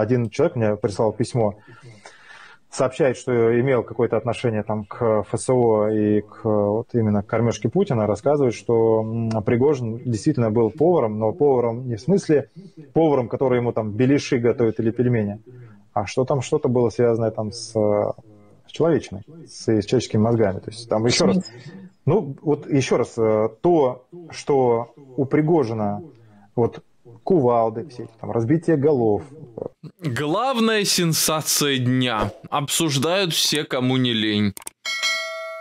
Один человек мне прислал письмо, сообщает, что имел какое-то отношение там к ФСО и к вот именно к кормежке Путина, рассказывает, что Пригожин действительно был поваром, но поваром не в смысле поваром, который ему там беляши готовит или пельмени, а что там что-то было связанное там с, с человечиной, с, с человеческими мозгами. То есть там еще раз, ну вот еще раз, э, то, что у Пригожина вот кувалды все, там, разбитие голов. Главная сенсация дня. Обсуждают все, кому не лень.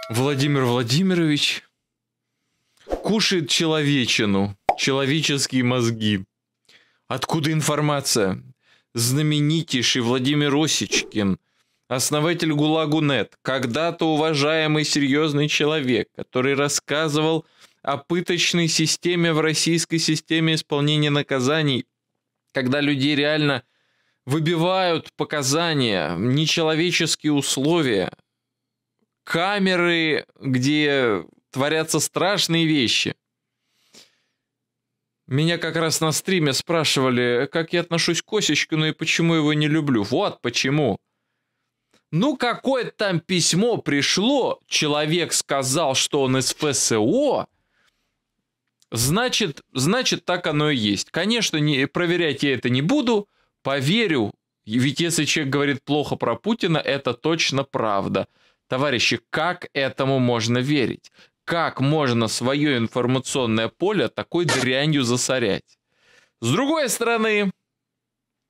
Владимир Владимирович кушает человечину, человеческие мозги. Откуда информация? Знаменитейший Владимир Осечкин – основатель ГУЛАГу.нет, когда-то уважаемый серьезный человек, который рассказывал о пыточной системе в российской системе исполнения наказаний, когда людей реально выбивают показания, нечеловеческие условия, камеры, где творятся страшные вещи. Меня как раз на стриме спрашивали, как я отношусь к Косечкину и почему его не люблю. Вот почему. Ну, какое там письмо пришло, человек сказал, что он из ФСО, Значит, значит, так оно и есть. Конечно, не, проверять я это не буду, поверю, ведь если человек говорит плохо про Путина, это точно правда. Товарищи, как этому можно верить? Как можно свое информационное поле такой дрянью засорять? С другой стороны,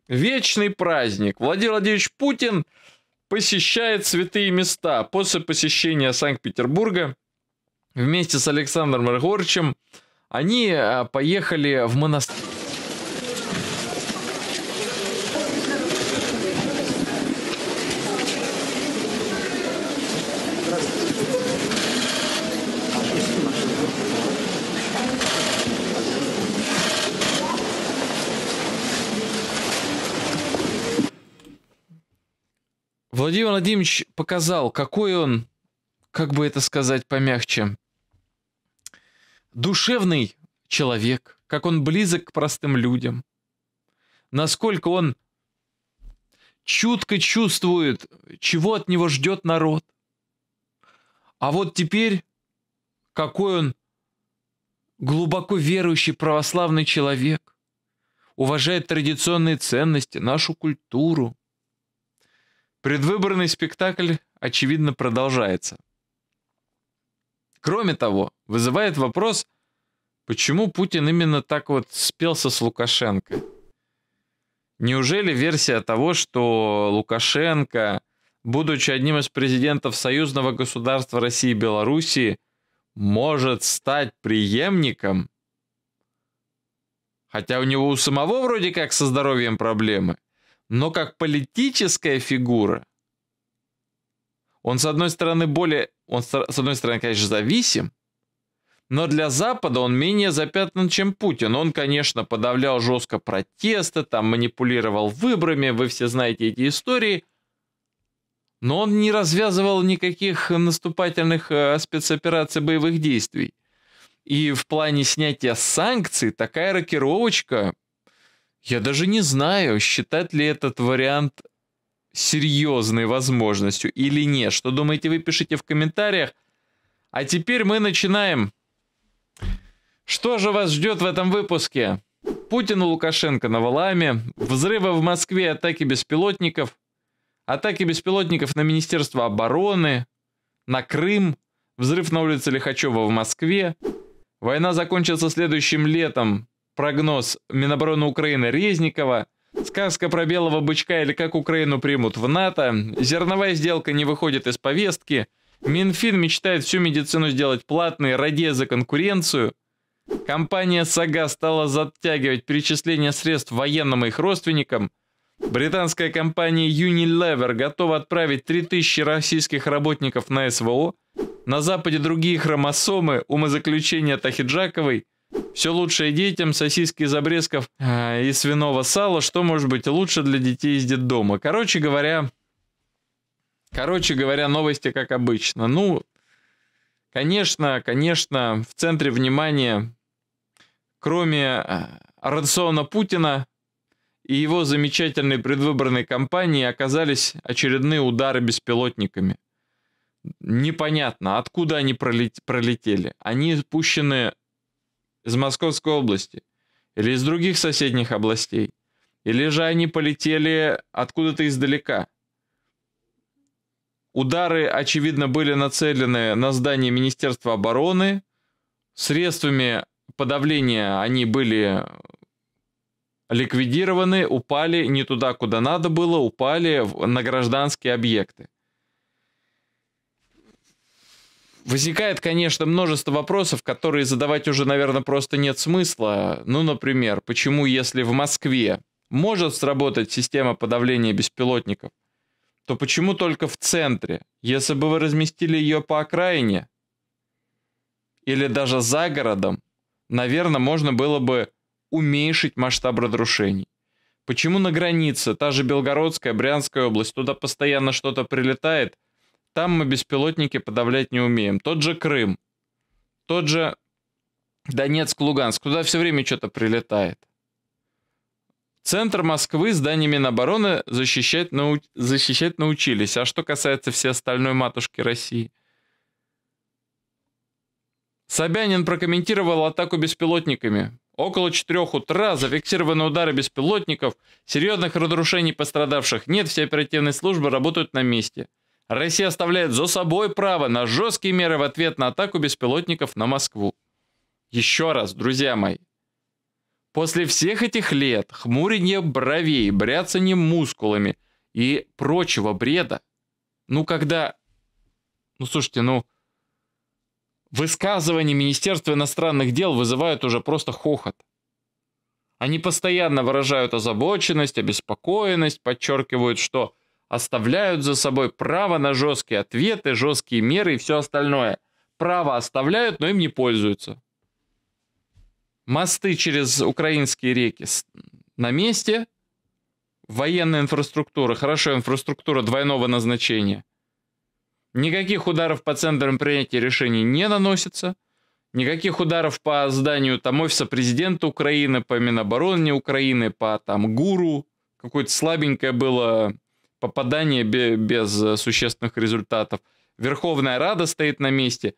вечный праздник. Владимир Владимирович Путин посещает святые места. После посещения Санкт-Петербурга вместе с Александром Григорьевичем они э, поехали в монастырь. Владимир Владимирович показал, какой он, как бы это сказать помягче, душевный человек, как он близок к простым людям, насколько он чутко чувствует, чего от него ждет народ. А вот теперь, какой он глубоко верующий православный человек, уважает традиционные ценности, нашу культуру. Предвыборный спектакль, очевидно, продолжается. Кроме того, вызывает вопрос, почему Путин именно так вот спелся с Лукашенко? Неужели версия того, что Лукашенко, будучи одним из президентов союзного государства России и Белоруссии, может стать преемником? Хотя у него у самого вроде как со здоровьем проблемы, но как политическая фигура. Он, с одной стороны, более он, с одной стороны, конечно, зависим, но для Запада он менее запятнан, чем Путин. Он, конечно, подавлял жестко протесты, там манипулировал выборами, вы все знаете эти истории. Но он не развязывал никаких наступательных э, спецопераций боевых действий. И в плане снятия санкций такая рокировочка, я даже не знаю, считать ли этот вариант серьезной возможностью или нет. Что думаете вы, пишите в комментариях. А теперь мы начинаем. Что же вас ждет в этом выпуске? Путин и Лукашенко на Валааме, взрывы в Москве, атаки беспилотников, атаки беспилотников на Министерство обороны, на Крым, взрыв на улице Лихачева в Москве. Война закончится следующим летом, прогноз Минобороны Украины Резникова – Сказка про белого бычка или как Украину примут в НАТО. Зерновая сделка не выходит из повестки. Минфин мечтает всю медицину сделать платной, ради за конкуренцию. Компания «Сага» стала затягивать перечисление средств военным и их родственникам. Британская компания Unilever готова отправить 3000 российских работников на СВО. На Западе другие хромосомы, умозаключения Тахиджаковой – все лучшее детям сосиски из обрезков э, а, и свиного сала, что может быть лучше для детей из детдома. Короче говоря, короче говоря, новости как обычно. Ну, конечно, конечно, в центре внимания, кроме а, рациона Путина и его замечательной предвыборной кампании, оказались очередные удары беспилотниками. Непонятно, откуда они пролетели. Они спущены из Московской области или из других соседних областей, или же они полетели откуда-то издалека. Удары, очевидно, были нацелены на здание Министерства обороны. Средствами подавления они были ликвидированы, упали не туда, куда надо было, упали на гражданские объекты. Возникает, конечно, множество вопросов, которые задавать уже, наверное, просто нет смысла. Ну, например, почему, если в Москве может сработать система подавления беспилотников, то почему только в центре? Если бы вы разместили ее по окраине или даже за городом, наверное, можно было бы уменьшить масштаб разрушений. Почему на границе, та же Белгородская, Брянская область, туда постоянно что-то прилетает, там мы беспилотники подавлять не умеем. Тот же Крым, тот же Донецк, Луганск. Туда все время что-то прилетает. Центр Москвы здания Минобороны защищать, нау... защищать научились. А что касается всей остальной матушки России? Собянин прокомментировал атаку беспилотниками. Около 4 утра зафиксированы удары беспилотников, серьезных разрушений пострадавших нет, все оперативные службы работают на месте. Россия оставляет за собой право на жесткие меры в ответ на атаку беспилотников на Москву. Еще раз, друзья мои, После всех этих лет хмуренье бровей, бряцание мускулами и прочего бреда, ну когда... Ну слушайте, ну... Высказывания Министерства иностранных дел вызывают уже просто хохот. Они постоянно выражают озабоченность, обеспокоенность, подчеркивают, что оставляют за собой право на жесткие ответы, жесткие меры и все остальное. Право оставляют, но им не пользуются. Мосты через украинские реки на месте. Военная инфраструктура, хорошо, инфраструктура двойного назначения. Никаких ударов по центрам принятия решений не наносится. Никаких ударов по зданию там офиса президента Украины, по Минобороны Украины, по там ГУРУ. Какое-то слабенькое было попадание без э, существенных результатов. Верховная Рада стоит на месте.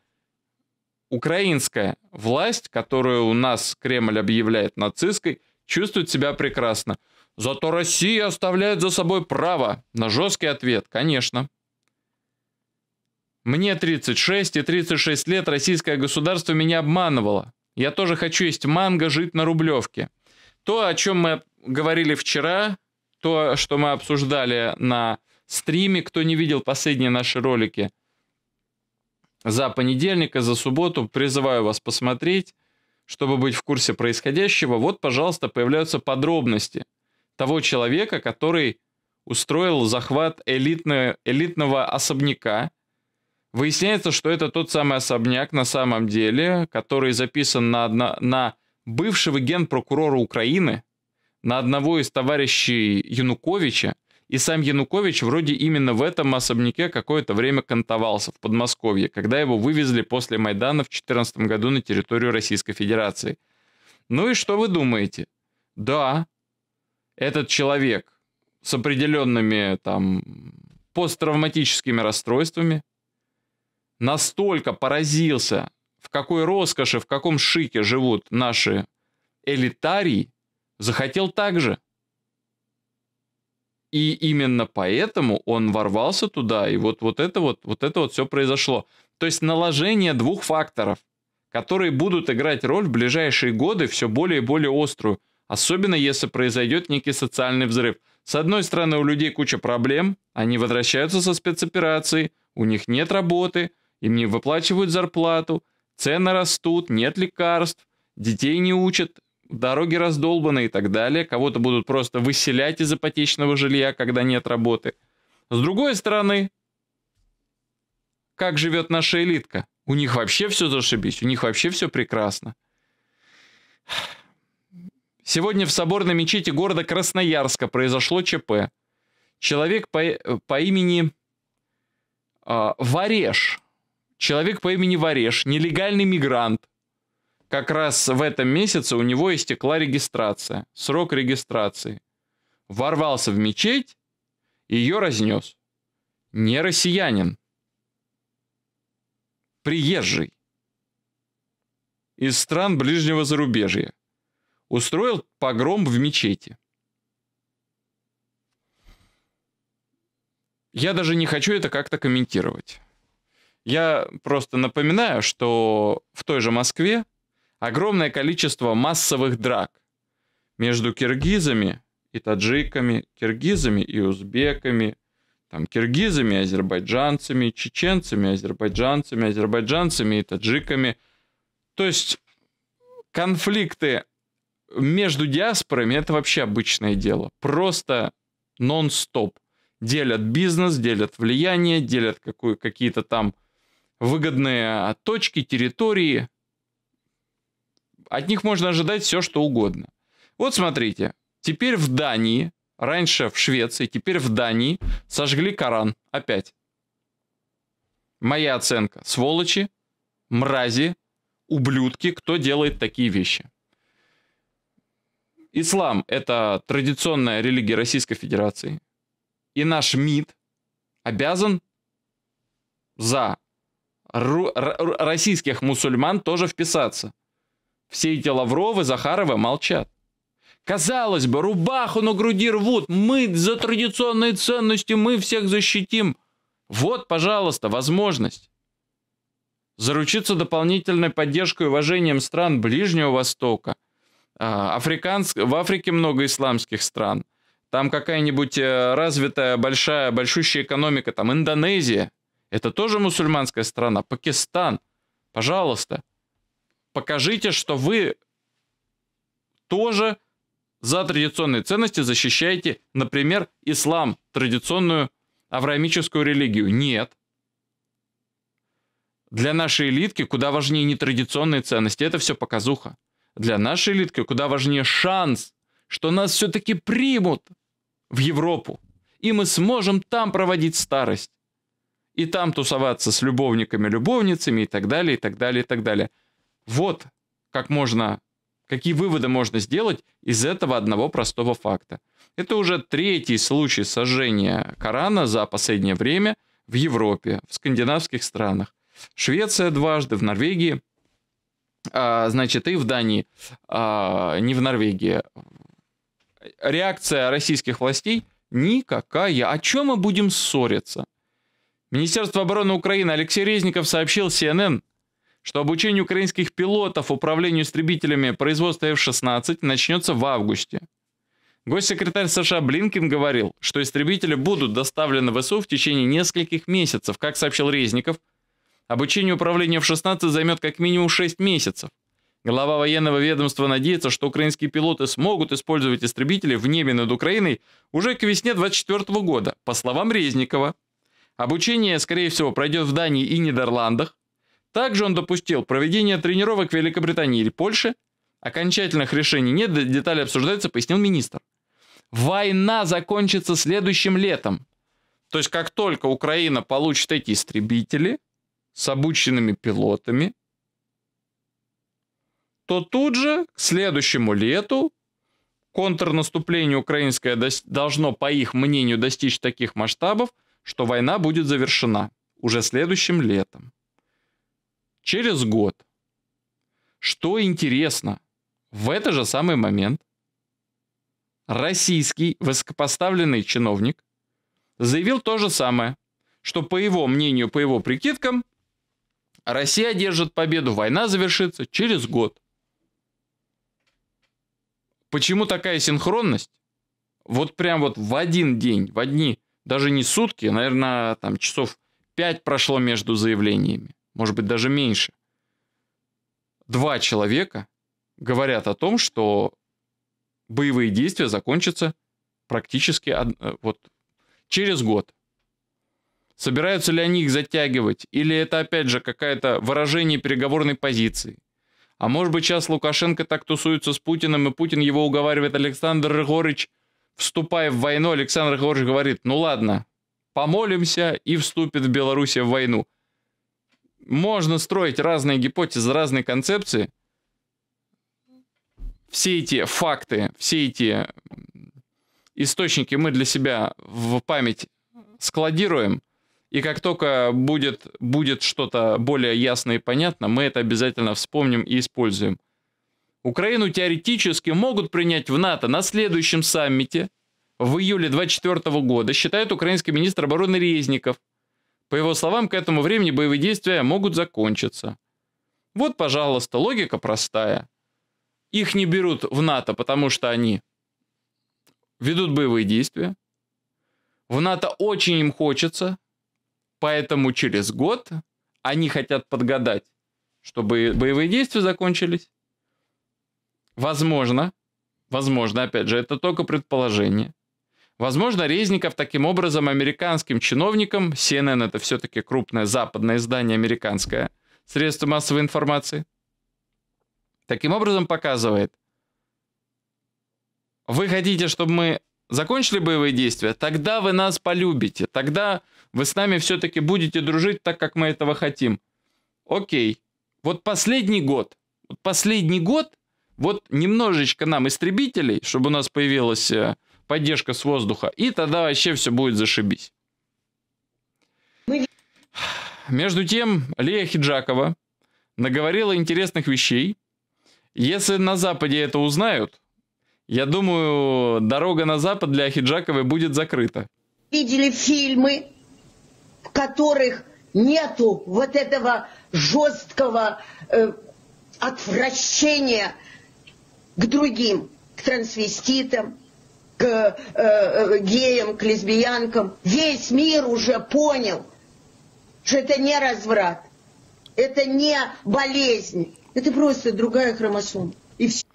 Украинская власть, которую у нас Кремль объявляет нацистской, чувствует себя прекрасно. Зато Россия оставляет за собой право на жесткий ответ, конечно. Мне 36 и 36 лет российское государство меня обманывало. Я тоже хочу есть манго, жить на Рублевке. То, о чем мы говорили вчера, то, что мы обсуждали на стриме. Кто не видел последние наши ролики за понедельник и за субботу, призываю вас посмотреть, чтобы быть в курсе происходящего. Вот, пожалуйста, появляются подробности того человека, который устроил захват элитное, элитного особняка. Выясняется, что это тот самый особняк на самом деле, который записан на, на, на бывшего генпрокурора Украины, на одного из товарищей Януковича, и сам Янукович вроде именно в этом особняке какое-то время кантовался, в Подмосковье, когда его вывезли после Майдана в 2014 году на территорию Российской Федерации. Ну и что вы думаете? Да, этот человек с определенными там посттравматическими расстройствами настолько поразился, в какой роскоши, в каком шике живут наши элитарии, захотел так же. И именно поэтому он ворвался туда, и вот, вот это вот, вот это вот все произошло. То есть наложение двух факторов, которые будут играть роль в ближайшие годы все более и более острую, особенно если произойдет некий социальный взрыв. С одной стороны, у людей куча проблем, они возвращаются со спецоперации у них нет работы, им не выплачивают зарплату, цены растут, нет лекарств, детей не учат, дороги раздолбаны и так далее, кого-то будут просто выселять из ипотечного жилья, когда нет работы. С другой стороны, как живет наша элитка? У них вообще все зашибись, у них вообще все прекрасно. Сегодня в соборной мечети города Красноярска произошло ЧП. Человек по, по имени э, Вареш, человек по имени Вареш, нелегальный мигрант – как раз в этом месяце у него истекла регистрация, срок регистрации. Ворвался в мечеть ее разнес. Не россиянин. Приезжий. Из стран ближнего зарубежья. Устроил погром в мечети. Я даже не хочу это как-то комментировать. Я просто напоминаю, что в той же Москве огромное количество массовых драк между киргизами и таджиками, киргизами и узбеками, там, киргизами, азербайджанцами, чеченцами, азербайджанцами, азербайджанцами и таджиками. То есть конфликты между диаспорами это вообще обычное дело. Просто нон-стоп. Делят бизнес, делят влияние, делят какие-то там выгодные а, точки, территории от них можно ожидать все, что угодно. Вот смотрите, теперь в Дании, раньше в Швеции, теперь в Дании сожгли Коран опять. Моя оценка. Сволочи, мрази, ублюдки, кто делает такие вещи. Ислам – это традиционная религия Российской Федерации. И наш МИД обязан за российских мусульман тоже вписаться – все эти Лавровы, Захаровы молчат. Казалось бы, рубаху на груди рвут, мы за традиционные ценности, мы всех защитим. Вот, пожалуйста, возможность. Заручиться дополнительной поддержкой и уважением стран Ближнего Востока. А, африканск... В Африке много исламских стран. Там какая-нибудь э, развитая, большая, большущая экономика, там Индонезия. Это тоже мусульманская страна. Пакистан. Пожалуйста покажите, что вы тоже за традиционные ценности защищаете, например, ислам, традиционную авраамическую религию. Нет. Для нашей элитки куда важнее не традиционные ценности, это все показуха. Для нашей элитки куда важнее шанс, что нас все-таки примут в Европу, и мы сможем там проводить старость, и там тусоваться с любовниками, любовницами и так далее, и так далее, и так далее. Вот как можно, какие выводы можно сделать из этого одного простого факта. Это уже третий случай сожжения Корана за последнее время в Европе, в скандинавских странах. Швеция дважды, в Норвегии, а, значит, и в Дании, а, не в Норвегии. Реакция российских властей никакая. О чем мы будем ссориться? Министерство обороны Украины Алексей Резников сообщил CNN – что обучение украинских пилотов управлению истребителями производства F-16 начнется в августе. Госсекретарь США Блинкин говорил, что истребители будут доставлены в СУ в течение нескольких месяцев, как сообщил Резников. Обучение управления F-16 займет как минимум 6 месяцев. Глава военного ведомства надеется, что украинские пилоты смогут использовать истребители в небе над Украиной уже к весне 2024 года, по словам Резникова. Обучение, скорее всего, пройдет в Дании и Нидерландах. Также он допустил проведение тренировок в Великобритании или Польше. Окончательных решений нет, детали обсуждаются, пояснил министр. Война закончится следующим летом. То есть как только Украина получит эти истребители с обученными пилотами, то тут же к следующему лету контрнаступление украинское должно, по их мнению, достичь таких масштабов, что война будет завершена уже следующим летом. Через год. Что интересно, в этот же самый момент российский высокопоставленный чиновник заявил то же самое, что по его мнению, по его прикидкам, Россия одержит победу, война завершится через год. Почему такая синхронность? Вот прям вот в один день, в одни, даже не сутки, наверное, там часов пять прошло между заявлениями может быть, даже меньше. Два человека говорят о том, что боевые действия закончатся практически э, вот, через год. Собираются ли они их затягивать? Или это опять же какое-то выражение переговорной позиции? А может быть сейчас Лукашенко так тусуется с Путиным, и Путин его уговаривает, Александр Григорьевич, вступая в войну, Александр Григорьевич говорит, ну ладно, помолимся и вступит в Беларусь в войну. Можно строить разные гипотезы, разные концепции. Все эти факты, все эти источники мы для себя в память складируем. И как только будет, будет что-то более ясно и понятно, мы это обязательно вспомним и используем. Украину теоретически могут принять в НАТО на следующем саммите в июле 2024 года, считает украинский министр обороны Резников – по его словам, к этому времени боевые действия могут закончиться. Вот, пожалуйста, логика простая. Их не берут в НАТО, потому что они ведут боевые действия. В НАТО очень им хочется, поэтому через год они хотят подгадать, чтобы боевые действия закончились. Возможно, возможно, опять же, это только предположение – Возможно, Резников таким образом американским чиновникам, CNN это все-таки крупное западное издание американское, средство массовой информации, таким образом показывает, вы хотите, чтобы мы закончили боевые действия, тогда вы нас полюбите, тогда вы с нами все-таки будете дружить так, как мы этого хотим. Окей, вот последний год, последний год, вот немножечко нам истребителей, чтобы у нас появилось э, поддержка с воздуха, и тогда вообще все будет зашибись. Между тем, Лея Хиджакова наговорила интересных вещей. Если на Западе это узнают, я думаю, дорога на Запад для Хиджаковой будет закрыта. Видели фильмы, в которых нету вот этого жесткого э, отвращения к другим, к трансвеститам, Э, э, э, геям, к лесбиянкам. Весь мир уже понял, что это не разврат, это не болезнь, это просто другая хромосома. И все.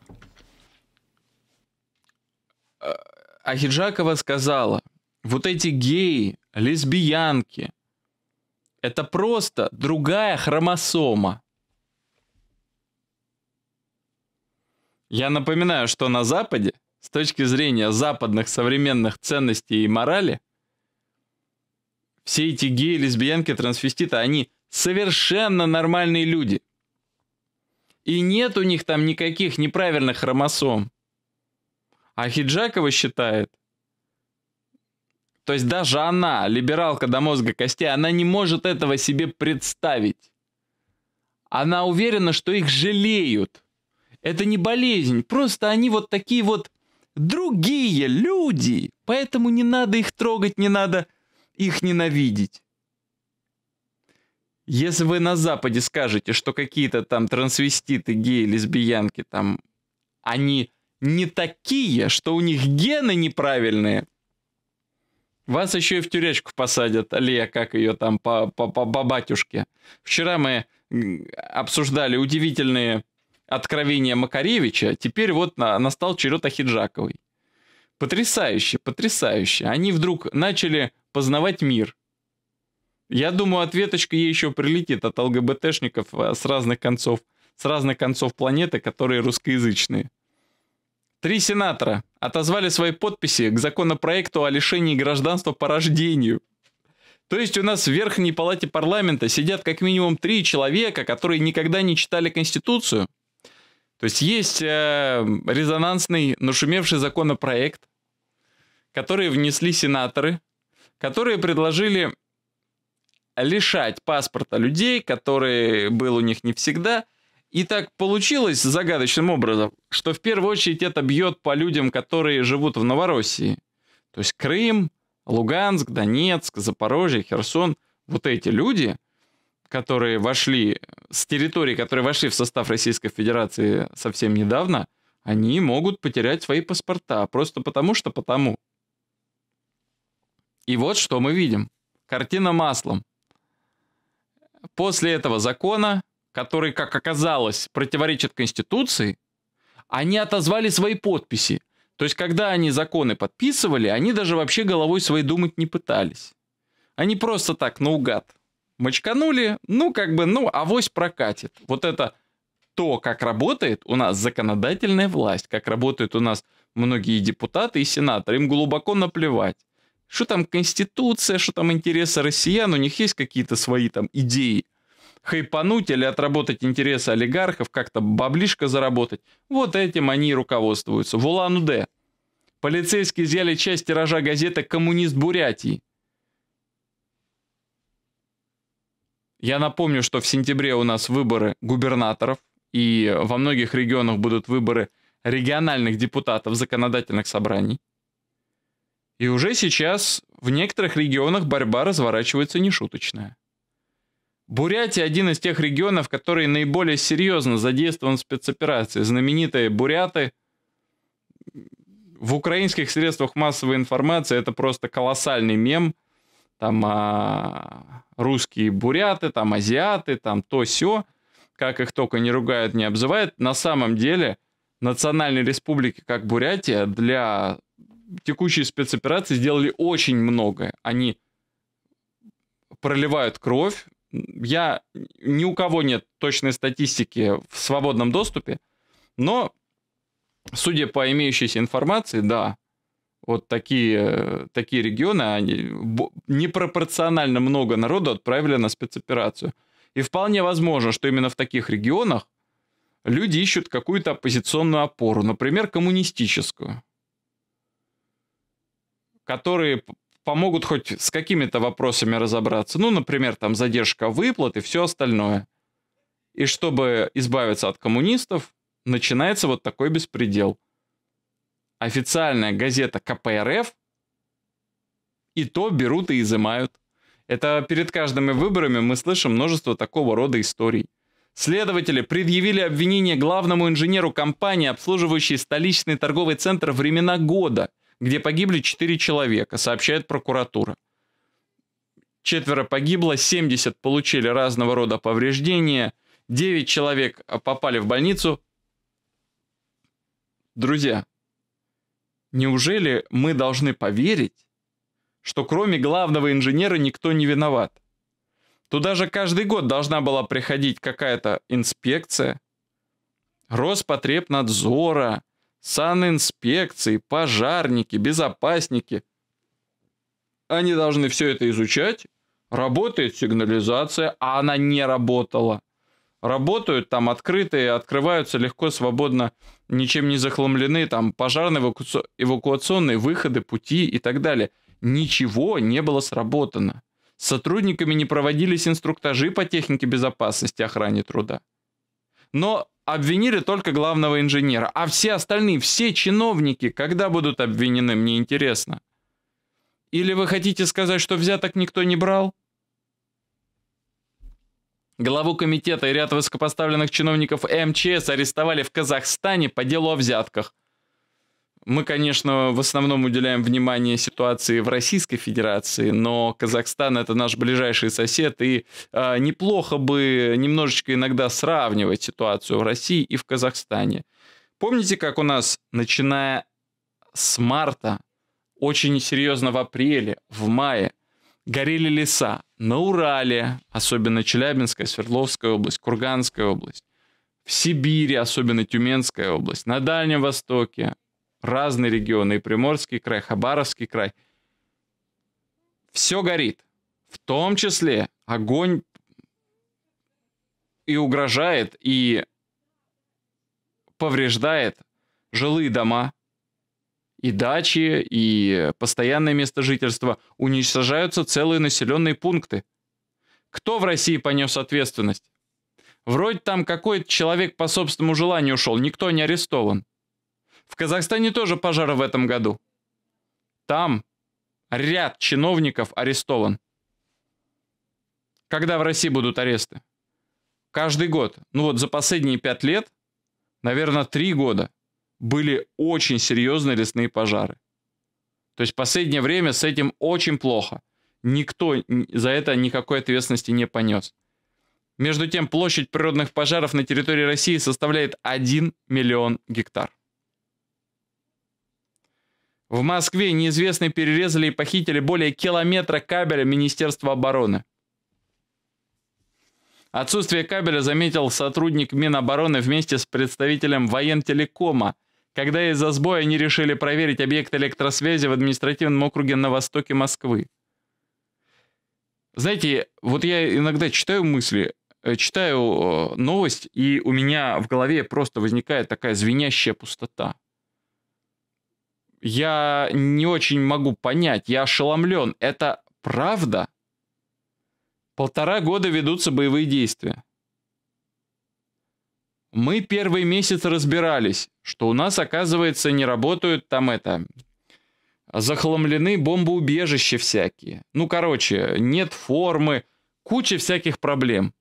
А Хиджакова сказала, вот эти геи, лесбиянки, это просто другая хромосома. Я напоминаю, что на Западе с точки зрения западных современных ценностей и морали, все эти геи, лесбиянки, трансвеститы, они совершенно нормальные люди. И нет у них там никаких неправильных хромосом. А Хиджакова считает, то есть даже она, либералка до мозга костей, она не может этого себе представить. Она уверена, что их жалеют. Это не болезнь, просто они вот такие вот другие люди, поэтому не надо их трогать, не надо их ненавидеть. Если вы на Западе скажете, что какие-то там трансвеститы, геи, лесбиянки там, они не такие, что у них гены неправильные, вас еще и в тюрячку посадят, Алия, как ее там, по, по, по, по батюшке. Вчера мы обсуждали удивительные откровения Макаревича, теперь вот на, настал черед Ахиджаковой. Потрясающе, потрясающе. Они вдруг начали познавать мир. Я думаю, ответочка ей еще прилетит от ЛГБТшников э, с разных концов, с разных концов планеты, которые русскоязычные. Три сенатора отозвали свои подписи к законопроекту о лишении гражданства по рождению. То есть у нас в Верхней Палате Парламента сидят как минимум три человека, которые никогда не читали Конституцию, то есть есть э, резонансный, нашумевший законопроект, который внесли сенаторы, которые предложили лишать паспорта людей, который был у них не всегда. И так получилось загадочным образом, что в первую очередь это бьет по людям, которые живут в Новороссии. То есть Крым, Луганск, Донецк, Запорожье, Херсон. Вот эти люди – которые вошли с территории, которые вошли в состав Российской Федерации совсем недавно, они могут потерять свои паспорта просто потому, что потому. И вот что мы видим. Картина маслом. После этого закона, который, как оказалось, противоречит Конституции, они отозвали свои подписи. То есть, когда они законы подписывали, они даже вообще головой своей думать не пытались. Они просто так, наугад, мочканули, ну, как бы, ну, авось прокатит. Вот это то, как работает у нас законодательная власть, как работают у нас многие депутаты и сенаторы, им глубоко наплевать. Что там Конституция, что там интересы россиян, у них есть какие-то свои там идеи. Хайпануть или отработать интересы олигархов, как-то баблишко заработать. Вот этим они и руководствуются. В Улан-Удэ. Полицейские изъяли часть тиража газеты «Коммунист Бурятии». Я напомню, что в сентябре у нас выборы губернаторов, и во многих регионах будут выборы региональных депутатов законодательных собраний. И уже сейчас в некоторых регионах борьба разворачивается нешуточная. Бурятия – один из тех регионов, который наиболее серьезно задействован в спецоперации. Знаменитые буряты в украинских средствах массовой информации это просто колоссальный мем – там а, русские буряты, там азиаты, там то все, как их только не ругают, не обзывают, на самом деле национальной республики, как Бурятия, для текущей спецоперации сделали очень многое. Они проливают кровь. Я ни у кого нет точной статистики в свободном доступе, но судя по имеющейся информации, да, вот такие, такие регионы, они непропорционально много народу отправили на спецоперацию. И вполне возможно, что именно в таких регионах люди ищут какую-то оппозиционную опору, например, коммунистическую, которые помогут хоть с какими-то вопросами разобраться. Ну, например, там задержка выплат и все остальное. И чтобы избавиться от коммунистов, начинается вот такой беспредел – официальная газета КПРФ, и то берут и изымают. Это перед каждыми выборами мы слышим множество такого рода историй. Следователи предъявили обвинение главному инженеру компании, обслуживающей столичный торговый центр «Времена года», где погибли 4 человека, сообщает прокуратура. Четверо погибло, 70 получили разного рода повреждения, 9 человек попали в больницу. Друзья, Неужели мы должны поверить, что кроме главного инженера никто не виноват? Туда же каждый год должна была приходить какая-то инспекция. Роспотребнадзора, санинспекции, пожарники, безопасники. Они должны все это изучать. Работает сигнализация, а она не работала. Работают там открытые, открываются легко, свободно ничем не захламлены, там пожарные, эваку... эвакуационные выходы, пути и так далее. Ничего не было сработано. С сотрудниками не проводились инструктажи по технике безопасности охране труда. Но обвинили только главного инженера, а все остальные, все чиновники, когда будут обвинены, мне интересно. Или вы хотите сказать, что взяток никто не брал? Главу комитета и ряд высокопоставленных чиновников МЧС арестовали в Казахстане по делу о взятках. Мы, конечно, в основном уделяем внимание ситуации в Российской Федерации, но Казахстан это наш ближайший сосед, и э, неплохо бы немножечко иногда сравнивать ситуацию в России и в Казахстане. Помните, как у нас, начиная с марта, очень серьезно в апреле, в мае, горели леса на Урале, особенно Челябинская, Свердловская область, Курганская область, в Сибири, особенно Тюменская область, на Дальнем Востоке, разные регионы, и Приморский край, Хабаровский край. Все горит. В том числе огонь и угрожает, и повреждает жилые дома, и дачи, и постоянное место жительства, уничтожаются целые населенные пункты. Кто в России понес ответственность? Вроде там какой-то человек по собственному желанию ушел, никто не арестован. В Казахстане тоже пожары в этом году. Там ряд чиновников арестован. Когда в России будут аресты? Каждый год. Ну вот за последние пять лет, наверное, три года – были очень серьезные лесные пожары. То есть в последнее время с этим очень плохо. Никто за это никакой ответственности не понес. Между тем, площадь природных пожаров на территории России составляет 1 миллион гектар. В Москве неизвестные перерезали и похитили более километра кабеля Министерства обороны. Отсутствие кабеля заметил сотрудник Минобороны вместе с представителем воентелекома – когда из-за сбоя они решили проверить объект электросвязи в административном округе на востоке Москвы. Знаете, вот я иногда читаю мысли, э, читаю э, новость, и у меня в голове просто возникает такая звенящая пустота. Я не очень могу понять, я ошеломлен. Это правда? Полтора года ведутся боевые действия. Мы первый месяц разбирались, что у нас, оказывается, не работают там это... Захламлены бомбоубежища всякие. Ну, короче, нет формы, куча всяких проблем.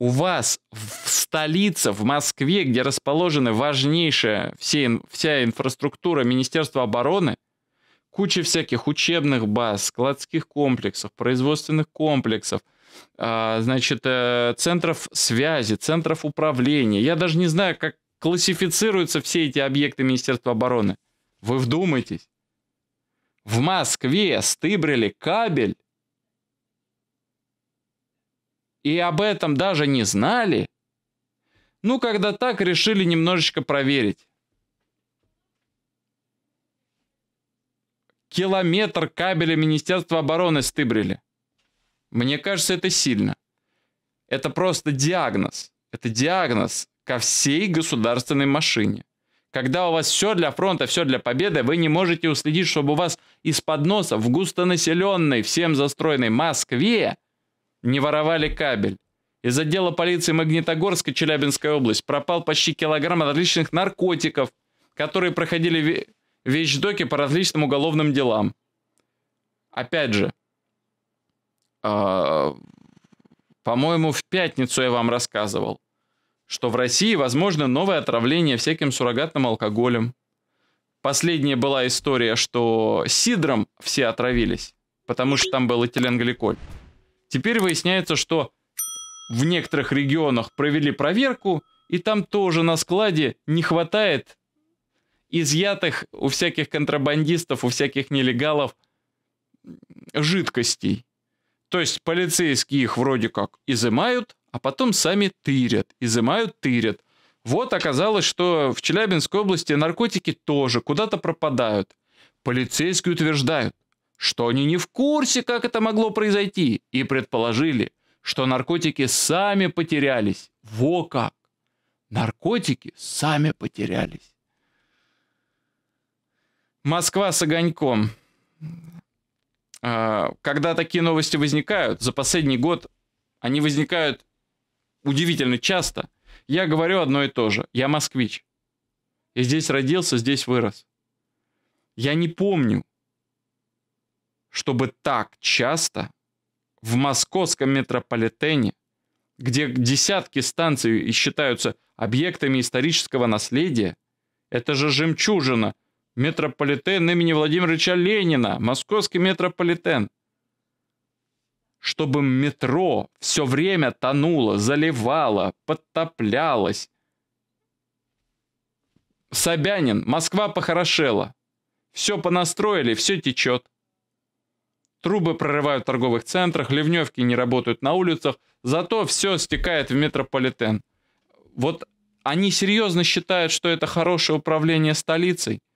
У вас в столице, в Москве, где расположена важнейшая все, вся инфраструктура Министерства обороны, куча всяких учебных баз, складских комплексов, производственных комплексов – а, значит, э, центров связи, центров управления. Я даже не знаю, как классифицируются все эти объекты Министерства обороны. Вы вдумайтесь. В Москве стыбрили кабель, и об этом даже не знали. Ну, когда так, решили немножечко проверить. Километр кабеля Министерства обороны стыбрили. Мне кажется, это сильно. Это просто диагноз. Это диагноз ко всей государственной машине. Когда у вас все для фронта, все для победы, вы не можете уследить, чтобы у вас из-под носа в густонаселенной, всем застроенной Москве не воровали кабель. Из отдела полиции Магнитогорска, Челябинская область, пропал почти килограмм различных наркотиков, которые проходили в вещдоки по различным уголовным делам. Опять же, а, по-моему, в пятницу я вам рассказывал, что в России возможно новое отравление всяким суррогатным алкоголем. Последняя была история, что сидром все отравились, потому что там был этиленгликоль. Теперь выясняется, что в некоторых регионах провели проверку, и там тоже на складе не хватает изъятых у всяких контрабандистов, у всяких нелегалов жидкостей. То есть полицейские их вроде как изымают, а потом сами тырят, изымают, тырят. Вот оказалось, что в Челябинской области наркотики тоже куда-то пропадают. Полицейские утверждают, что они не в курсе, как это могло произойти, и предположили, что наркотики сами потерялись. Во как! Наркотики сами потерялись. Москва с огоньком. А, когда такие новости возникают, за последний год они возникают удивительно часто. Я говорю одно и то же. Я москвич. Я здесь родился, здесь вырос. Я не помню, чтобы так часто в московском метрополитене, где десятки станций считаются объектами исторического наследия, это же жемчужина метрополитен имени Владимировича Ленина, московский метрополитен. Чтобы метро все время тонуло, заливало, подтоплялось. Собянин, Москва похорошела. Все понастроили, все течет. Трубы прорывают в торговых центрах, ливневки не работают на улицах, зато все стекает в метрополитен. Вот они серьезно считают, что это хорошее управление столицей –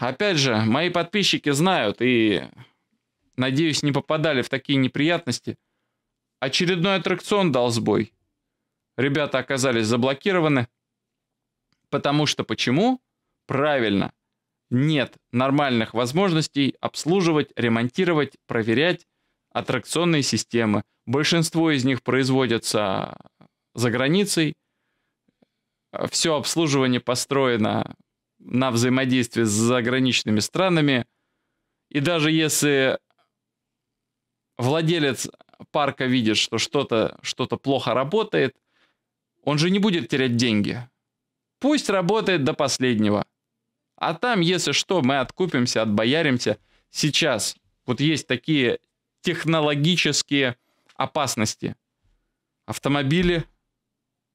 Опять же, мои подписчики знают и, надеюсь, не попадали в такие неприятности. Очередной аттракцион дал сбой. Ребята оказались заблокированы. Потому что почему? Правильно. Нет нормальных возможностей обслуживать, ремонтировать, проверять аттракционные системы. Большинство из них производятся за границей. Все обслуживание построено на взаимодействие с заграничными странами. И даже если владелец парка видит, что что-то что плохо работает, он же не будет терять деньги. Пусть работает до последнего. А там, если что, мы откупимся, отбояримся. Сейчас вот есть такие технологические опасности. Автомобили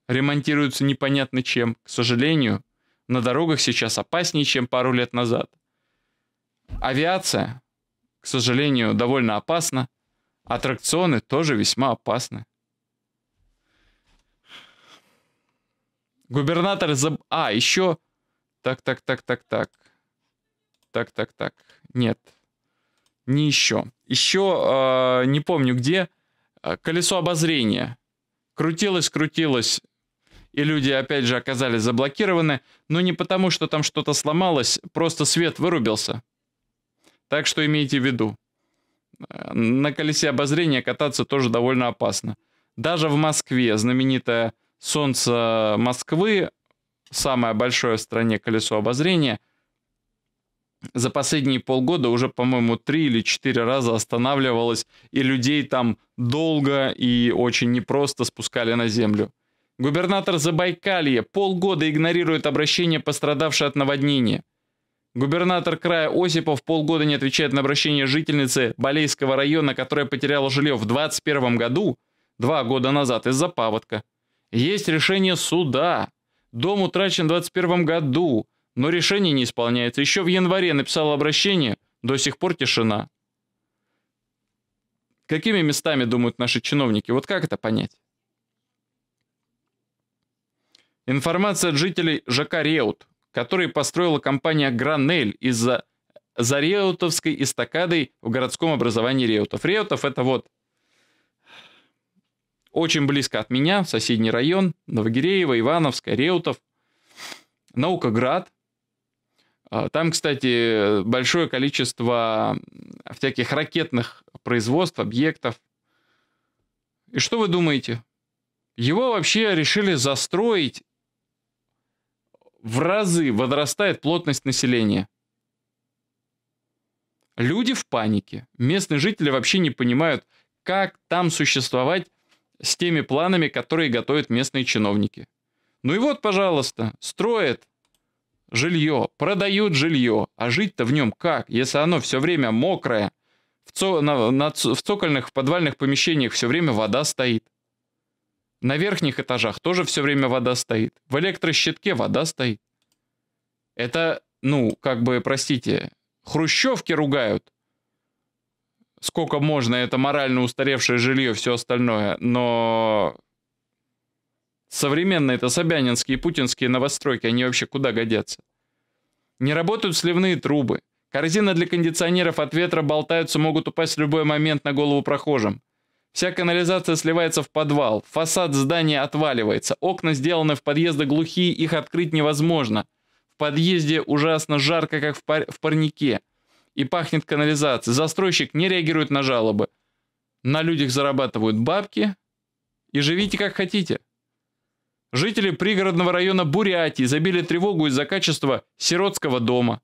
ремонтируются непонятно чем, к сожалению – на дорогах сейчас опаснее, чем пару лет назад. Авиация, к сожалению, довольно опасна. Аттракционы тоже весьма опасны. Губернатор заб... А, еще... Так, так, так, так, так. Так, так, так. Нет. Не еще. Еще, э, а, не помню где, а, колесо обозрения. Крутилось, крутилось и люди опять же оказались заблокированы, но не потому, что там что-то сломалось, просто свет вырубился. Так что имейте в виду. Э, на колесе обозрения кататься тоже довольно опасно. Даже в Москве знаменитое солнце Москвы, самое большое в стране колесо обозрения, за последние полгода уже, по-моему, три или четыре раза останавливалось, и людей там долго и очень непросто спускали на землю. Губернатор Забайкалья полгода игнорирует обращение пострадавшей от наводнения. Губернатор края Осипов полгода не отвечает на обращение жительницы Болейского района, которая потеряла жилье в 2021 году, два года назад, из-за паводка. Есть решение суда. Дом утрачен в 2021 году, но решение не исполняется. Еще в январе написал обращение, до сих пор тишина. Какими местами думают наши чиновники? Вот как это понять? Информация от жителей ЖК Реут, который построила компания «Гранель» из-за за Реутовской эстакадой в городском образовании Реутов. Реутов — это вот очень близко от меня, соседний район, Новогиреево, Ивановская, Реутов, Наукоград. А, там, кстати, большое количество всяких ракетных производств, объектов. И что вы думаете? Его вообще решили застроить в разы возрастает плотность населения. Люди в панике. Местные жители вообще не понимают, как там существовать с теми планами, которые готовят местные чиновники. Ну и вот, пожалуйста, строят жилье, продают жилье, а жить-то в нем как, если оно все время мокрое, в, цо, на, на, в цокольных, подвальных помещениях все время вода стоит. На верхних этажах тоже все время вода стоит. В электрощитке вода стоит. Это, ну, как бы, простите, хрущевки ругают. Сколько можно, это морально устаревшее жилье, все остальное. Но современные это собянинские путинские новостройки, они вообще куда годятся? Не работают сливные трубы. Корзины для кондиционеров от ветра болтаются, могут упасть в любой момент на голову прохожим. Вся канализация сливается в подвал, фасад здания отваливается, окна сделаны в подъезды глухие, их открыть невозможно. В подъезде ужасно жарко, как в, пар в парнике. И пахнет канализацией. Застройщик не реагирует на жалобы. На людях зарабатывают бабки. И живите как хотите. Жители пригородного района Бурятии забили тревогу из-за качества сиротского дома.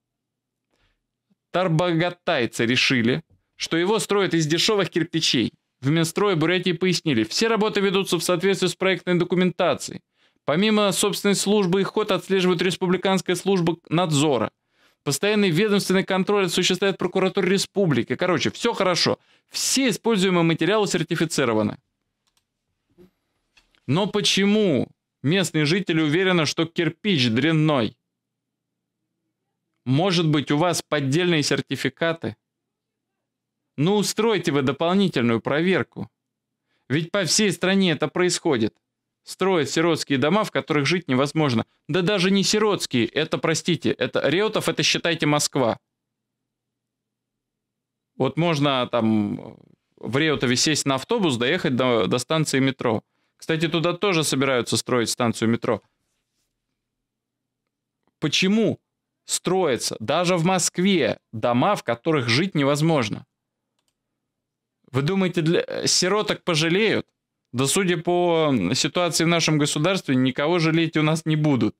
Тарбагатайцы решили, что его строят из дешевых кирпичей. В Минстрое Бурети пояснили, все работы ведутся в соответствии с проектной документацией. Помимо собственной службы, их ход отслеживает Республиканская служба надзора. Постоянный ведомственный контроль осуществляет прокуратура республики. Короче, все хорошо. Все используемые материалы сертифицированы. Но почему местные жители уверены, что кирпич дрянной? Может быть, у вас поддельные сертификаты? Ну устройте вы дополнительную проверку. Ведь по всей стране это происходит. Строят сиротские дома, в которых жить невозможно. Да даже не сиротские, это, простите, это Риотов, это считайте Москва. Вот можно там в Риотове сесть на автобус, доехать до, до станции метро. Кстати, туда тоже собираются строить станцию метро. Почему строятся даже в Москве дома, в которых жить невозможно? Вы думаете, для... Э, сироток пожалеют? Да судя по ситуации в нашем государстве, никого жалеть у нас не будут.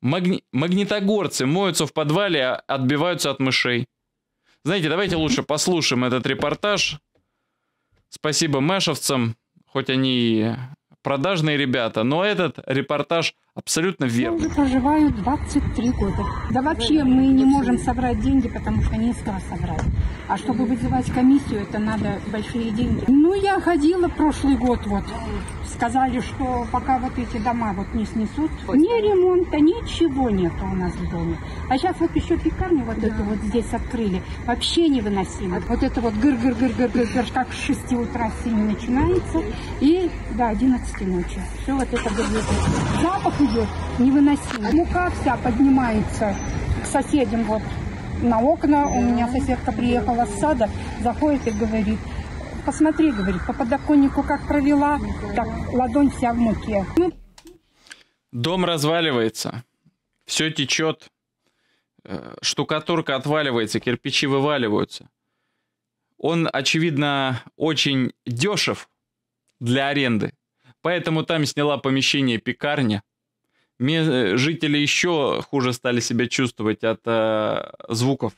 Магни... Магнитогорцы моются в подвале, а отбиваются от мышей. Знаете, давайте лучше послушаем этот репортаж. Спасибо Мешовцам, хоть они продажные ребята, но этот репортаж Абсолютно верно. Уже проживают 23 года. Да вообще мы не можем собрать деньги, потому что не из кого собрать. А чтобы вызывать комиссию, это надо большие деньги. Ну, я ходила прошлый год вот. Сказали, что пока вот эти дома вот не снесут, ни ремонта, ничего нет у нас в доме. А сейчас вот еще пекарню вот да. эту вот здесь открыли. Вообще невыносимо. Вот это вот гыр-гыр-гыр-гыр-гыр, как с 6 утра с 7 начинается. И до 11 ночи. Все вот это гыр-гыр. Запах идет невыносимо. Мука вся поднимается к соседям вот на окна. У меня соседка приехала с сада, заходит и говорит, посмотри, говорит, по подоконнику как провела, так ладонь вся в муке. Ну, Дом разваливается, все течет, э, штукатурка отваливается, кирпичи вываливаются. Он, очевидно, очень дешев для аренды, поэтому там сняла помещение пекарня, жители еще хуже стали себя чувствовать от э, звуков.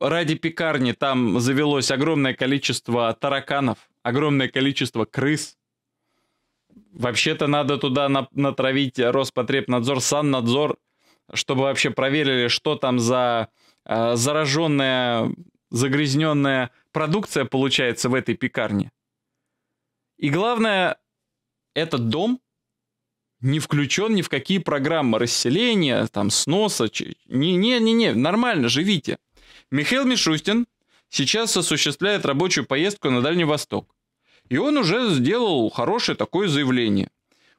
Ради пекарни там завелось огромное количество тараканов, огромное количество крыс. Вообще-то надо туда на натравить Роспотребнадзор, Саннадзор, чтобы вообще проверили, что там за э, зараженная, загрязненная продукция получается в этой пекарне. И главное, этот дом не включен ни в какие программы расселения, там, сноса. Не-не-не-не, нормально, живите. Михаил Мишустин сейчас осуществляет рабочую поездку на Дальний Восток. И он уже сделал хорошее такое заявление.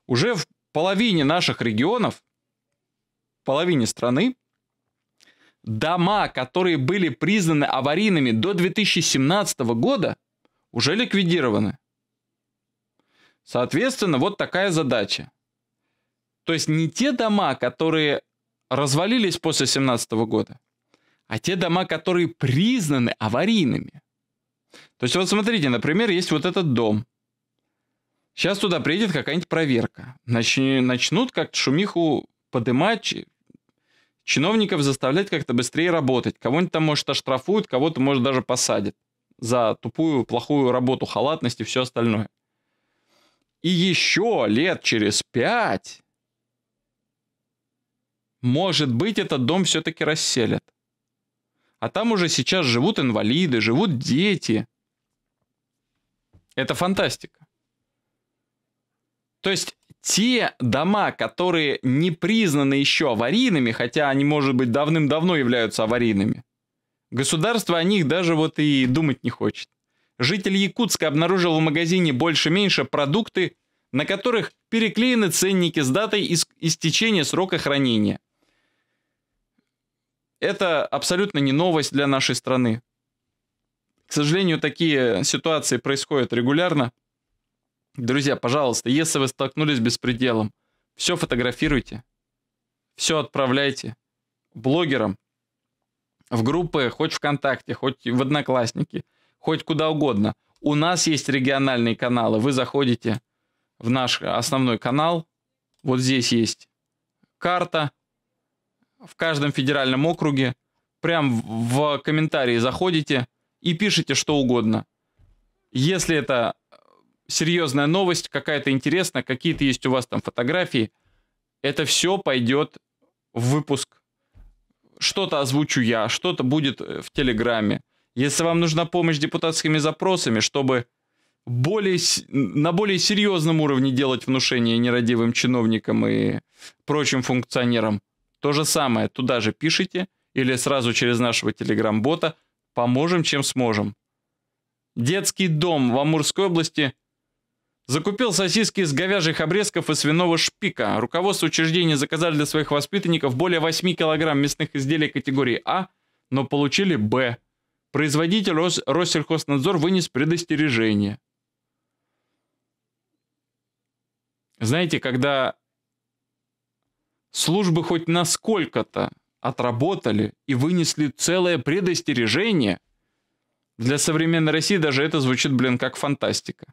Уже в половине наших регионов, половине страны, дома, которые были признаны аварийными до 2017 года, уже ликвидированы. Соответственно, вот такая задача. То есть не те дома, которые развалились после 2017 года, а те дома, которые признаны аварийными. То есть вот смотрите, например, есть вот этот дом. Сейчас туда приедет какая-нибудь проверка. начнут как-то шумиху подымать, чиновников заставлять как-то быстрее работать. Кого-нибудь там, может, оштрафуют, кого-то, может, даже посадят за тупую, плохую работу, халатность и все остальное. И еще лет через пять может быть, этот дом все-таки расселят. А там уже сейчас живут инвалиды, живут дети. Это фантастика. То есть те дома, которые не признаны еще аварийными, хотя они, может быть, давным-давно являются аварийными, государство о них даже вот и думать не хочет. Житель Якутска обнаружил в магазине больше-меньше продукты, на которых переклеены ценники с датой истечения срока хранения. Это абсолютно не новость для нашей страны. К сожалению, такие ситуации происходят регулярно. Друзья, пожалуйста, если вы столкнулись с беспределом, все фотографируйте, все отправляйте блогерам в группы, хоть ВКонтакте, хоть в Одноклассники, хоть куда угодно. У нас есть региональные каналы. Вы заходите в наш основной канал. Вот здесь есть карта, в каждом федеральном округе. Прям в комментарии заходите и пишите что угодно. Если это серьезная новость, какая-то интересная, какие-то есть у вас там фотографии, это все пойдет в выпуск. Что-то озвучу я, что-то будет э, в Телеграме. Если вам нужна помощь депутатскими запросами, чтобы более, на более серьезном уровне делать внушение нерадивым чиновникам и прочим функционерам, то же самое туда же пишите или сразу через нашего телеграм-бота «Поможем, чем сможем». Детский дом в Амурской области закупил сосиски из говяжьих обрезков и свиного шпика. Руководство учреждения заказали для своих воспитанников более 8 килограмм мясных изделий категории А, но получили Б. Производитель Рос Россельхознадзор вынес предостережение. Знаете, когда Службы хоть насколько-то отработали и вынесли целое предостережение. Для современной России даже это звучит, блин, как фантастика.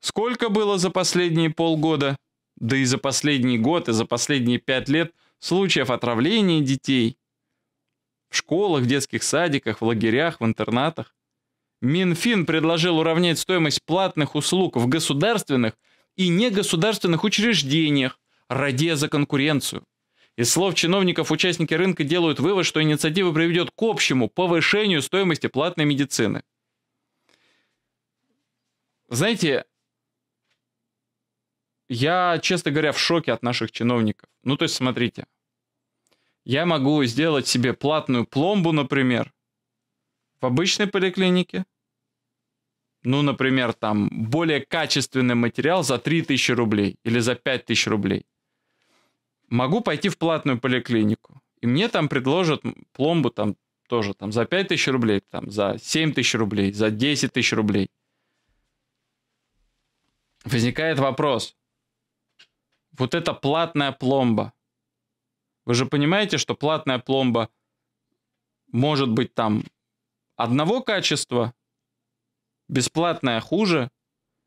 Сколько было за последние полгода, да и за последний год, и за последние пять лет случаев отравления детей? В школах, в детских садиках, в лагерях, в интернатах. Минфин предложил уравнять стоимость платных услуг в государственных и негосударственных учреждениях радея за конкуренцию. Из слов чиновников участники рынка делают вывод, что инициатива приведет к общему повышению стоимости платной медицины. Знаете, я, честно говоря, в шоке от наших чиновников. Ну, то есть, смотрите, я могу сделать себе платную пломбу, например, в обычной поликлинике. Ну, например, там более качественный материал за 3000 рублей или за 5000 рублей могу пойти в платную поликлинику, и мне там предложат пломбу там тоже там за 5 тысяч рублей, там за 7 тысяч рублей, за 10 тысяч рублей. Возникает вопрос. Вот это платная пломба. Вы же понимаете, что платная пломба может быть там одного качества, бесплатная хуже,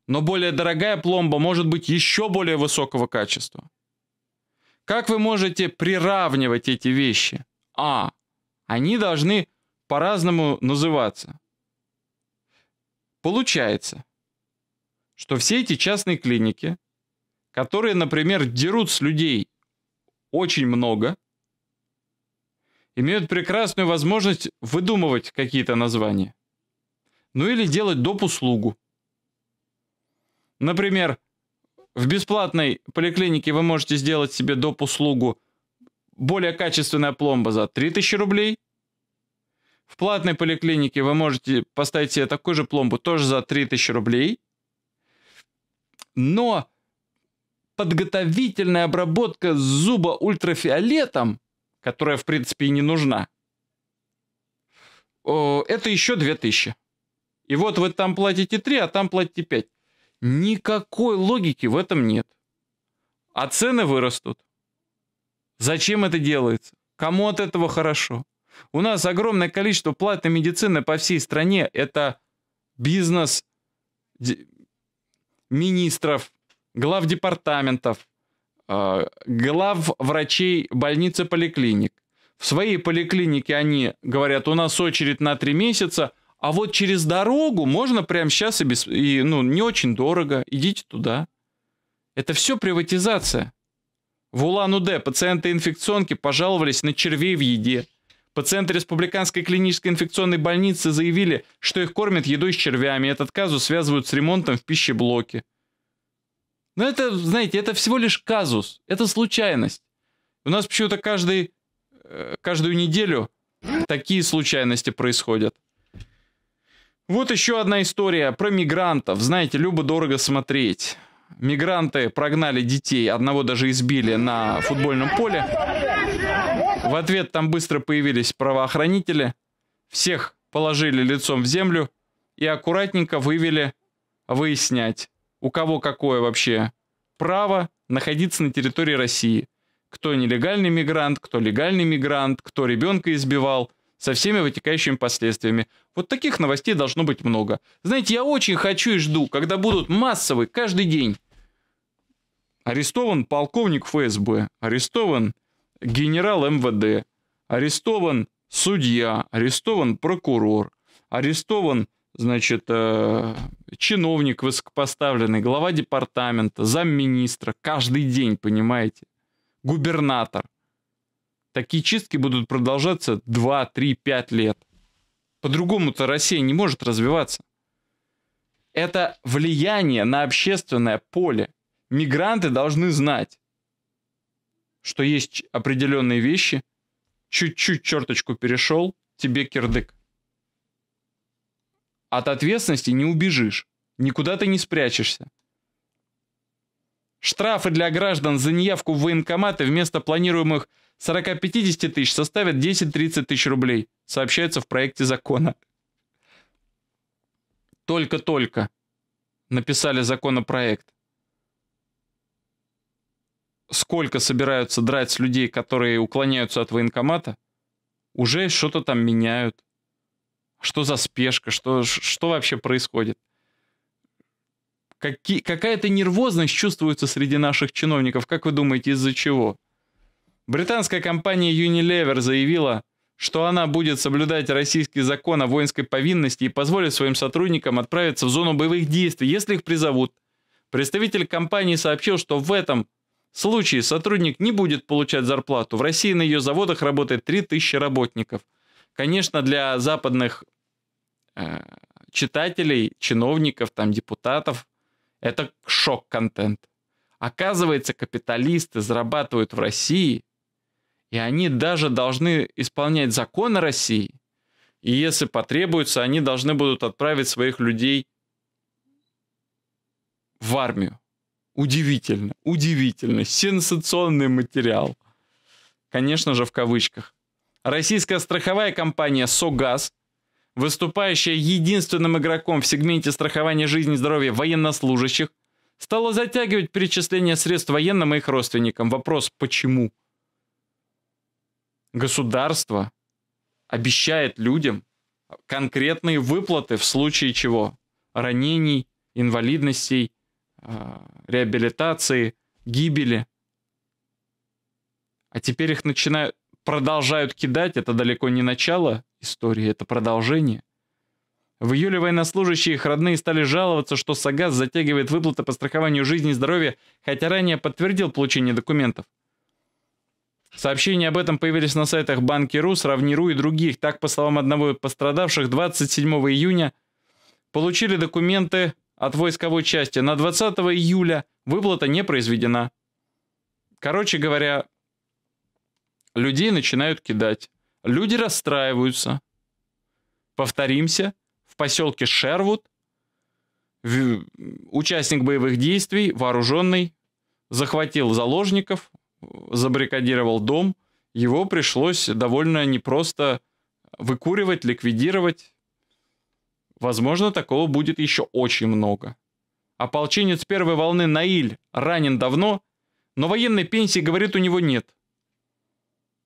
но более дорогая пломба может быть еще более высокого качества. Как вы можете приравнивать эти вещи? А. Они должны по-разному называться. Получается, что все эти частные клиники, которые, например, дерут с людей очень много, имеют прекрасную возможность выдумывать какие-то названия. Ну или делать доп. услугу. Например, в бесплатной поликлинике вы можете сделать себе доп. услугу более качественная пломба за 3000 рублей. В платной поликлинике вы можете поставить себе такую же пломбу тоже за 3000 рублей. Но подготовительная обработка зуба ультрафиолетом, которая, в принципе, и не нужна, это еще 2000. И вот вы там платите 3, а там платите 5. Никакой логики в этом нет. А цены вырастут. Зачем это делается? Кому от этого хорошо? У нас огромное количество платной медицины по всей стране. Это бизнес министров, глав департаментов, а, глав врачей больницы поликлиник. В своей поликлинике они говорят, у нас очередь на три месяца – а вот через дорогу можно прямо сейчас и, без, и ну, не очень дорого. Идите туда. Это все приватизация. В Улан-Удэ пациенты инфекционки пожаловались на червей в еде. Пациенты Республиканской клинической инфекционной больницы заявили, что их кормят едой с червями, этот казус связывают с ремонтом в пищеблоке. Но это, знаете, это всего лишь казус, это случайность. У нас почему-то каждый, э, каждую неделю такие случайности происходят. Вот еще одна история про мигрантов. Знаете, любо-дорого смотреть. Мигранты прогнали детей, одного даже избили на футбольном поле. В ответ там быстро появились правоохранители. Всех положили лицом в землю и аккуратненько вывели выяснять, у кого какое вообще право находиться на территории России. Кто нелегальный мигрант, кто легальный мигрант, кто ребенка избивал – со всеми вытекающими последствиями. Вот таких новостей должно быть много. Знаете, я очень хочу и жду, когда будут массовые каждый день. Арестован полковник ФСБ, арестован генерал МВД, арестован судья, арестован прокурор, арестован, значит, э, чиновник высокопоставленный, глава департамента, замминистра, каждый день, понимаете, губернатор. Такие чистки будут продолжаться 2, 3, 5 лет. По-другому-то Россия не может развиваться. Это влияние на общественное поле. Мигранты должны знать, что есть определенные вещи, чуть-чуть черточку перешел, тебе кирдык. От ответственности не убежишь, никуда ты не спрячешься. Штрафы для граждан за неявку в военкоматы вместо планируемых 40-50 тысяч составят 10-30 тысяч рублей, сообщается в проекте закона. Только-только написали законопроект. Сколько собираются драть с людей, которые уклоняются от военкомата, уже что-то там меняют. Что за спешка? Что, что вообще происходит? Какие, какая-то нервозность чувствуется среди наших чиновников. Как вы думаете, из-за чего? Британская компания Unilever заявила, что она будет соблюдать российский закон о воинской повинности и позволит своим сотрудникам отправиться в зону боевых действий, если их призовут. Представитель компании сообщил, что в этом случае сотрудник не будет получать зарплату. В России на ее заводах работает 3000 работников. Конечно, для западных э, читателей, чиновников, там, депутатов это шок-контент. Оказывается, капиталисты зарабатывают в России и они даже должны исполнять законы России. И если потребуется, они должны будут отправить своих людей в армию. Удивительно, удивительно, сенсационный материал. Конечно же, в кавычках. Российская страховая компания «Согаз», выступающая единственным игроком в сегменте страхования жизни и здоровья военнослужащих, стала затягивать перечисление средств военным и их родственникам. Вопрос «почему?» государство обещает людям конкретные выплаты в случае чего? Ранений, инвалидностей, а, реабилитации, гибели. А теперь их начинают, продолжают кидать, это далеко не начало истории, это продолжение. В июле военнослужащие и их родные стали жаловаться, что Сагаз затягивает выплаты по страхованию жизни и здоровья, хотя ранее подтвердил получение документов. Сообщения об этом появились на сайтах Банки.ру, Сравниру и других. Так, по словам одного из пострадавших, 27 июня получили документы от войсковой части. На 20 июля выплата не произведена. Короче говоря, людей начинают кидать. Люди расстраиваются. Повторимся, в поселке Шервуд участник боевых действий, вооруженный, захватил заложников, забаррикадировал дом, его пришлось довольно непросто выкуривать, ликвидировать. Возможно, такого будет еще очень много. Ополченец первой волны Наиль ранен давно, но военной пенсии, говорит, у него нет.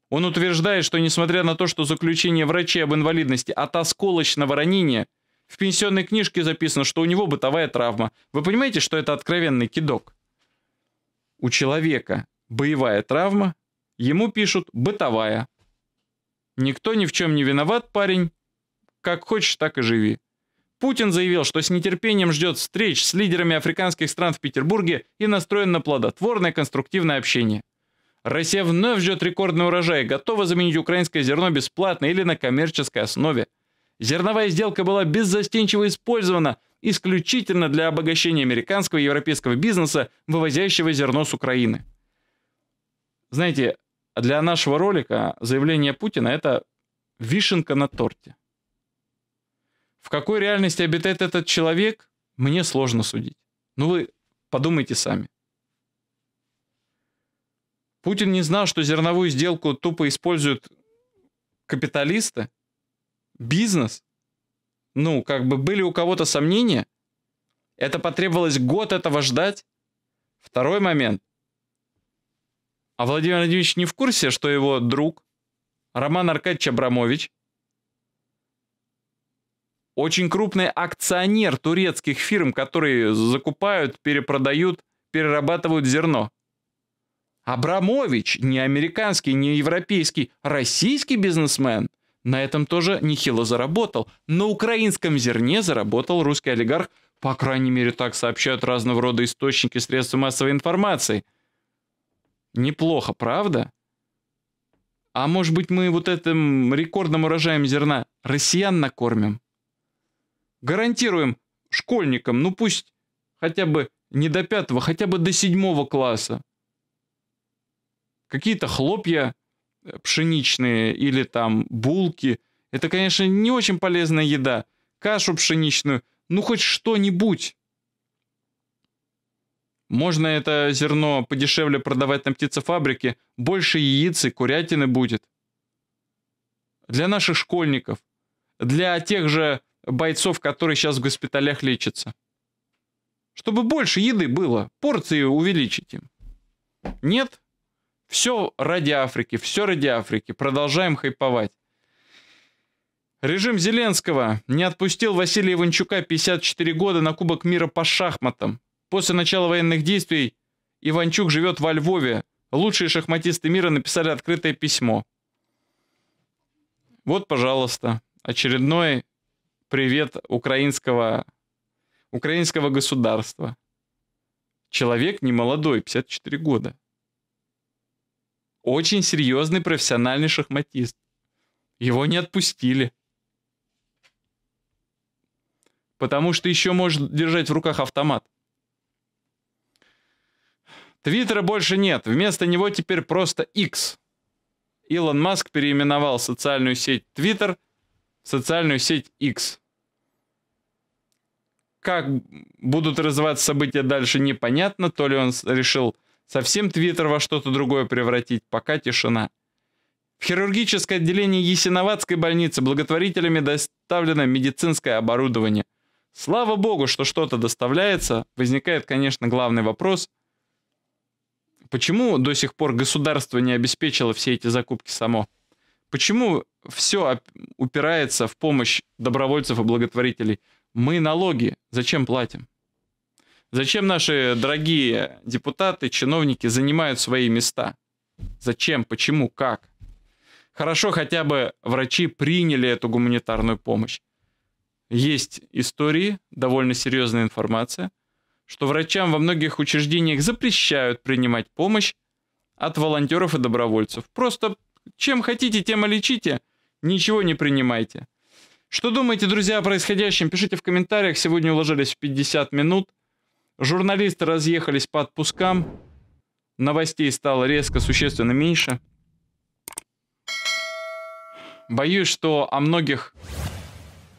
Он утверждает, что несмотря на то, что заключение врачей об инвалидности от осколочного ранения, в пенсионной книжке записано, что у него бытовая травма. Вы понимаете, что это откровенный кидок? У человека, Боевая травма. Ему пишут бытовая. Никто ни в чем не виноват, парень. Как хочешь, так и живи. Путин заявил, что с нетерпением ждет встреч с лидерами африканских стран в Петербурге и настроен на плодотворное конструктивное общение. Россия вновь ждет рекордный урожай готова заменить украинское зерно бесплатно или на коммерческой основе. Зерновая сделка была беззастенчиво использована исключительно для обогащения американского и европейского бизнеса, вывозящего зерно с Украины знаете, для нашего ролика заявление Путина это вишенка на торте. В какой реальности обитает этот человек, мне сложно судить. Ну вы подумайте сами. Путин не знал, что зерновую сделку тупо используют капиталисты, бизнес. Ну, как бы были у кого-то сомнения. Это потребовалось год этого ждать. Второй момент. А Владимир Владимирович не в курсе, что его друг Роман Аркадьевич Абрамович очень крупный акционер турецких фирм, которые закупают, перепродают, перерабатывают зерно. Абрамович не американский, не европейский, российский бизнесмен. На этом тоже нехило заработал. На украинском зерне заработал русский олигарх, по крайней мере, так сообщают разного рода источники средств массовой информации – Неплохо, правда? А может быть мы вот этим рекордным урожаем зерна россиян накормим? Гарантируем школьникам, ну пусть хотя бы не до пятого, хотя бы до седьмого класса. Какие-то хлопья э, пшеничные или там булки. Это, конечно, не очень полезная еда. Кашу пшеничную, ну хоть что-нибудь. Можно это зерно подешевле продавать на птицефабрике, больше яиц и курятины будет. Для наших школьников, для тех же бойцов, которые сейчас в госпиталях лечатся. Чтобы больше еды было, порции увеличить им. Нет, все ради Африки, все ради Африки, продолжаем хайповать. Режим Зеленского не отпустил Василия Иванчука 54 года на Кубок мира по шахматам. После начала военных действий Иванчук живет во Львове. Лучшие шахматисты мира написали открытое письмо. Вот, пожалуйста, очередной привет украинского, украинского государства. Человек немолодой, 54 года. Очень серьезный профессиональный шахматист. Его не отпустили. Потому что еще может держать в руках автомат. Твиттера больше нет, вместо него теперь просто X. Илон Маск переименовал социальную сеть Twitter в социальную сеть X. Как будут развиваться события дальше, непонятно. То ли он решил совсем Твиттер во что-то другое превратить, пока тишина. В хирургическое отделение Есиноватской больницы благотворителями доставлено медицинское оборудование. Слава богу, что что-то доставляется. Возникает, конечно, главный вопрос – Почему до сих пор государство не обеспечило все эти закупки само? Почему все упирается в помощь добровольцев и благотворителей? Мы налоги зачем платим? Зачем наши дорогие депутаты, чиновники занимают свои места? Зачем, почему, как? Хорошо, хотя бы врачи приняли эту гуманитарную помощь. Есть истории, довольно серьезная информация – что врачам во многих учреждениях запрещают принимать помощь от волонтеров и добровольцев. Просто чем хотите, тем и лечите, ничего не принимайте. Что думаете, друзья, о происходящем? Пишите в комментариях. Сегодня уложились в 50 минут. Журналисты разъехались по отпускам. Новостей стало резко, существенно меньше. Боюсь, что о многих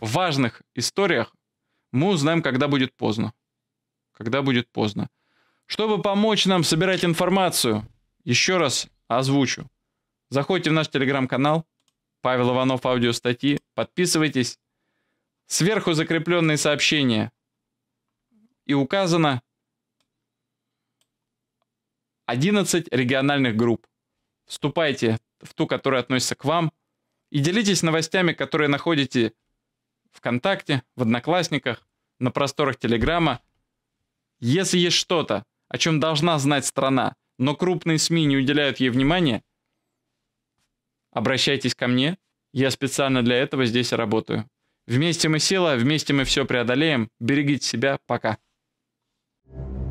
важных историях мы узнаем, когда будет поздно когда будет поздно. Чтобы помочь нам собирать информацию, еще раз озвучу. Заходите в наш телеграм-канал Павел Иванов аудиостатьи, подписывайтесь. Сверху закрепленные сообщения. И указано 11 региональных групп. Вступайте в ту, которая относится к вам, и делитесь новостями, которые находите ВКонтакте, в Одноклассниках, на просторах Телеграма – если есть что-то, о чем должна знать страна, но крупные СМИ не уделяют ей внимания, обращайтесь ко мне, я специально для этого здесь работаю. Вместе мы сила, вместе мы все преодолеем. Берегите себя, пока. Thank you